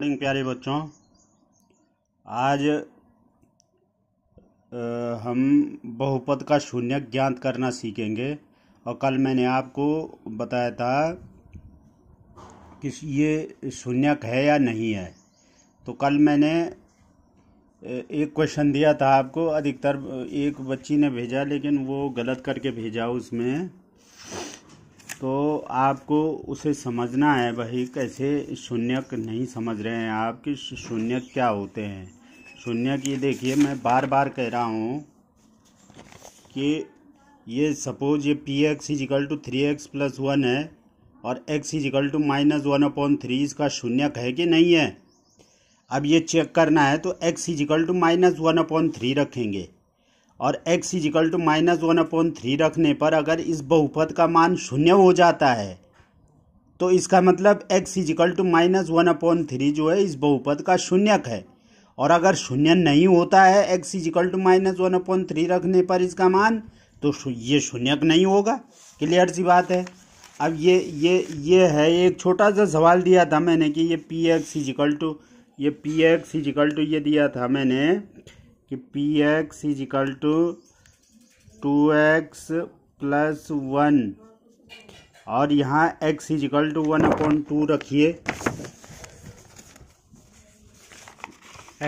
morning प्यारे बच्चों आज आ, हम बहुपद का शून्य ज्ञात करना सीखेंगे और कल मैंने आपको बताया था कि ये शून्यक है या नहीं है तो कल मैंने एक क्वेश्चन दिया था आपको अधिकतर एक बच्ची ने भेजा लेकिन वो गलत करके भेजा उसमें तो आपको उसे समझना है भाई कैसे शून्यक नहीं समझ रहे हैं आप कि शून्यक क्या होते हैं शून्यक ये देखिए मैं बार बार कह रहा हूँ कि ये सपोज ये P X is equal to three X plus one है और X is equal to minus one upon three इसका शून्यक है कि नहीं है अब ये चेक करना है तो X is equal to minus one upon three रखेंगे और x is equal to minus one upon three रखने पर अगर इस बहुपद का मान शून्य हो जाता है तो इसका मतलब x is equal to minus one upon three जो है इस बहुपद का शून्यक है और अगर शून्य नहीं होता है x is equal to minus one upon three रखने पर इसका मान तो ये शून्यक नहीं होगा क्लियर सी बात है अब ये ये ये है एक छोटा सा सवाल दिया था मैंने कि ये पी एक्स इजिकल टू ये पी एक्स इजिकल टू ये दिया था मैंने कि P X is equal to two X plus one और यहाँ X is equal to one upon two रखिए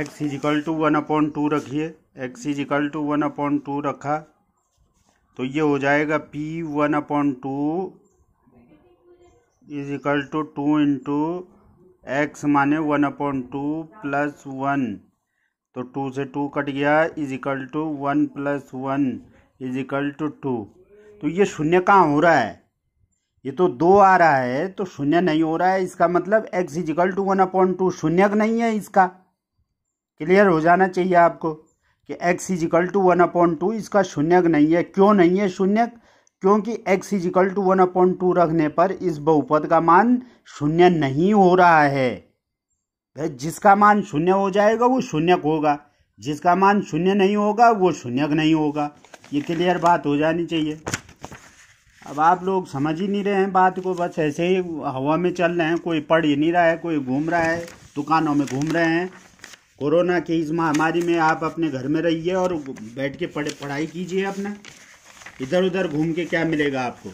X is equal to one upon two रखिए X is equal to one upon two रखा तो ये हो जाएगा P one upon two is equal to two into X माने one upon to plus one तो two से टू कट गया is equal to one plus one is equal to two two ये शून्य कहाँ हो रहा है ये तो दो आ रहा है तो शून्य नहीं हो रहा है इसका मतलब X is equal to one upon two शून्य नहीं है इसका क्लियर हो जाना चाहिए आपको कि X is equal to one upon two इसका शून्य नहीं है क्यों नहीं है शून्य क्योंकि x is equal to one upon two रखने पर इस बहुपद का मान शून्य नहीं हो रहा है जिसका मान शून्य हो जाएगा वो शून्यक होगा जिसका मान शून्य नहीं होगा वो शून्यक नहीं होगा ये क्लियर बात हो जानी चाहिए अब आप लोग समझ ही नहीं रहे हैं बात को बस ऐसे ही हवा में चल रहे हैं कोई पढ़ ही नहीं रहा है कोई घूम रहा है दुकानों में घूम रहे हैं कोरोना की इस महामारी में आप अपने घर में रहिए और बैठ के पढ़ पढ़ाई कीजिए अपना इधर उधर घूम के क्या मिलेगा आपको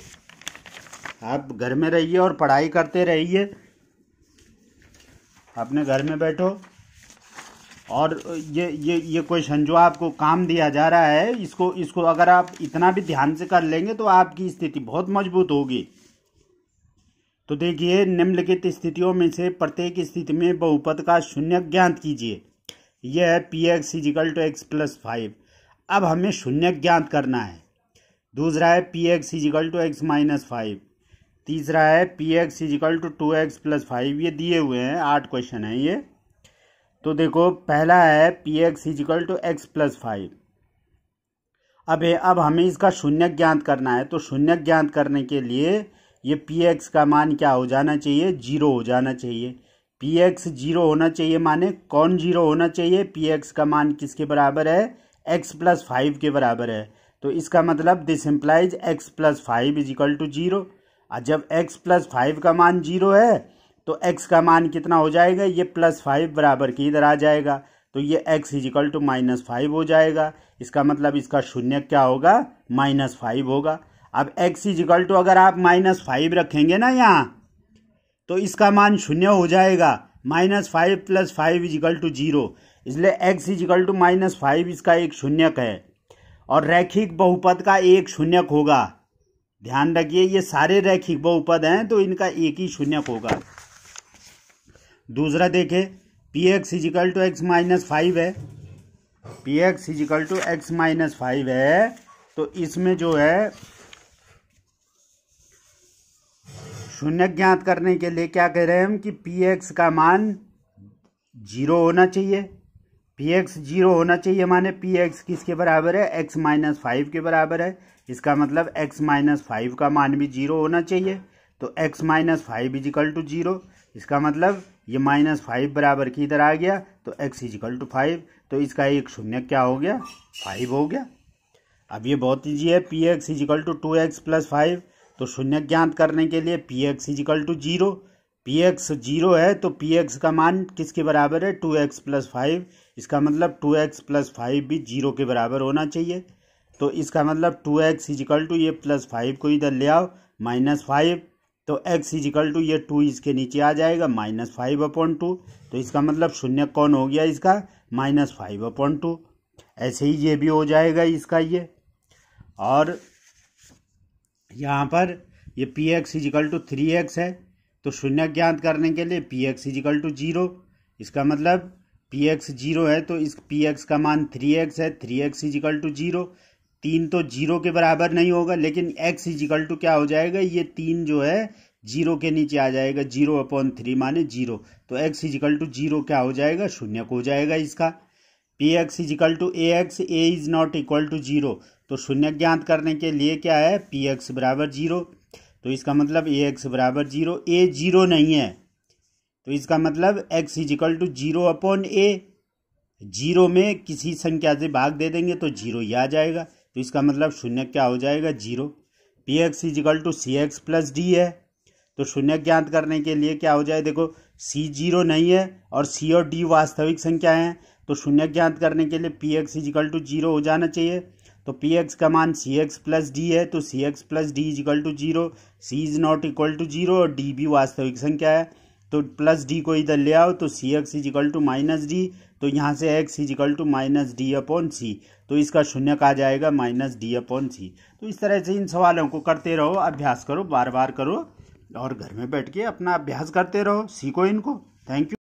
आप घर में रहिए और पढ़ाई करते रहिए अपने घर में बैठो और ये ये ये क्वेश्चन जो आपको काम दिया जा रहा है इसको इसको अगर आप इतना भी ध्यान से कर लेंगे तो आपकी स्थिति बहुत मजबूत होगी तो देखिए निम्नलिखित स्थितियों में से प्रत्येक स्थिति में बहुपद का शून्य ज्ञात कीजिए यह है P X is equal to X plus five अब हमें शून्य ज्ञात करना है दूसरा है P X is equal to X minus five तीसरा है P X is equal to two X plus five ये दिए हुए हैं आठ क्वेश्चन हैं ये तो देखो पहला है P X is equal to X plus five अब अब हमें इसका शून्य ज्ञात करना है तो शून्य ज्ञात करने के लिए ये पी एक्स का मान क्या हो जाना चाहिए जीरो हो जाना चाहिए पी एक्स जीरो होना चाहिए माने कौन जीरो होना चाहिए पी एक्स का मान किसके बराबर है एक्स प्लस फाइव के बराबर है तो इसका मतलब this implies X plus five is equal to zero और जब x प्लस फाइव का मान जीरो है तो x का मान कितना हो जाएगा ये प्लस फाइव बराबर की इधर आ जाएगा तो ये x is equal to minus five हो जाएगा इसका मतलब इसका शून्य क्या होगा माइनस फाइव होगा अब x इजिकल टू अगर आप माइनस फाइव रखेंगे ना यहाँ तो इसका मान शून्य हो जाएगा minus five plus five is equal to zero इसलिए x is equal to minus five इसका एक शून्यक है और रैखिक बहुपद का एक शून्यक होगा ध्यान रखिए ये सारे रैखिक बहुपद हैं तो इनका एक ही शून्यक होगा दूसरा देखें P X is equal to X minus five है P X is equal to X minus five है तो इसमें जो है शून्य ज्ञात करने के लिए क्या कह रहे हैं हम कि पी एक्स का मान जीरो होना चाहिए पी एक्स जीरो होना चाहिए माने पी एक्स किसके बराबर है एक्स माइनस फाइव के बराबर है इसका मतलब x माइनस फाइव का मान भी जीरो होना चाहिए तो x minus five is equal to zero इसका मतलब ये माइनस फाइव बराबर की इधर आ गया तो x इजिकल टू फाइव तो इसका एक शून्य क्या हो गया फाइव हो गया अब ये बहुत ईजी है P X is equal to two X plus five तो शून्य ज्ञात करने के लिए P X is equal to zero P X zero है तो पी एक्स का मान किसके बराबर है टू एक्स प्लस फाइव इसका मतलब टू एक्स प्लस फाइव भी जीरो के बराबर होना चाहिए तो इसका मतलब टू एक्स इजिकल टू ये प्लस फाइव को इधर ले आओ माइनस फाइव तो एक्स इजिकल टू ये टू इसके नीचे आ जाएगा माइनस फाइव अपॉन टू तो इसका मतलब शून्य कौन हो गया इसका माइनस फाइव अपॉन टू ऐसे ही ये भी हो जाएगा इसका ये और यहाँ पर ये P X is equal to three X है तो शून्य ज्ञात करने के लिए P X is equal to zero इसका मतलब पी एक्स जीरो है तो इस पी एक्स का मान थ्री एक्स है three X is equal to zero तीन तो जीरो के बराबर नहीं होगा लेकिन एक्स इजिकल टू क्या हो जाएगा ये तीन जो है जीरो के नीचे आ जाएगा जीरो अपॉन थ्री माने जीरो तो एक्स इजिकल टू जीरो क्या हो जाएगा शून्य को हो जाएगा इसका P X is equal to A X A is not equal to zero तो शून्य ज्ञात करने के लिए क्या है पी एक्स बराबर जीरो तो इसका मतलब ए एक्स बराबर जीरो ए जीरो नहीं है तो इसका मतलब X is equal to zero upon A zero में किसी संख्या से भाग दे देंगे तो जीरो ही आ जाएगा तो इसका मतलब शून्य क्या हो जाएगा zero P X is equal to C X plus D है तो शून्य ज्ञात करने के लिए क्या हो जाए देखो सी जीरो नहीं है और सी और डी वास्तविक संख्या हैं तो शून्य ज्ञात करने के लिए P X is equal to zero हो जाना चाहिए तो पी एक्स का मान सी एक्स प्लस डी है तो C X plus D is equal to zero C is not equal to zero और डी भी वास्तविक संख्या है तो प्लस डी को इधर ले आओ तो C X is equal to minus D तो यहाँ से X is equal to minus D upon C तो इसका शून्य कहा जाएगा माइनस डी अपॉन सी तो इस तरह से इन सवालों को करते रहो अभ्यास करो बार बार करो और घर में बैठ के अपना अभ्यास करते रहो सीखो इनको थैंक यू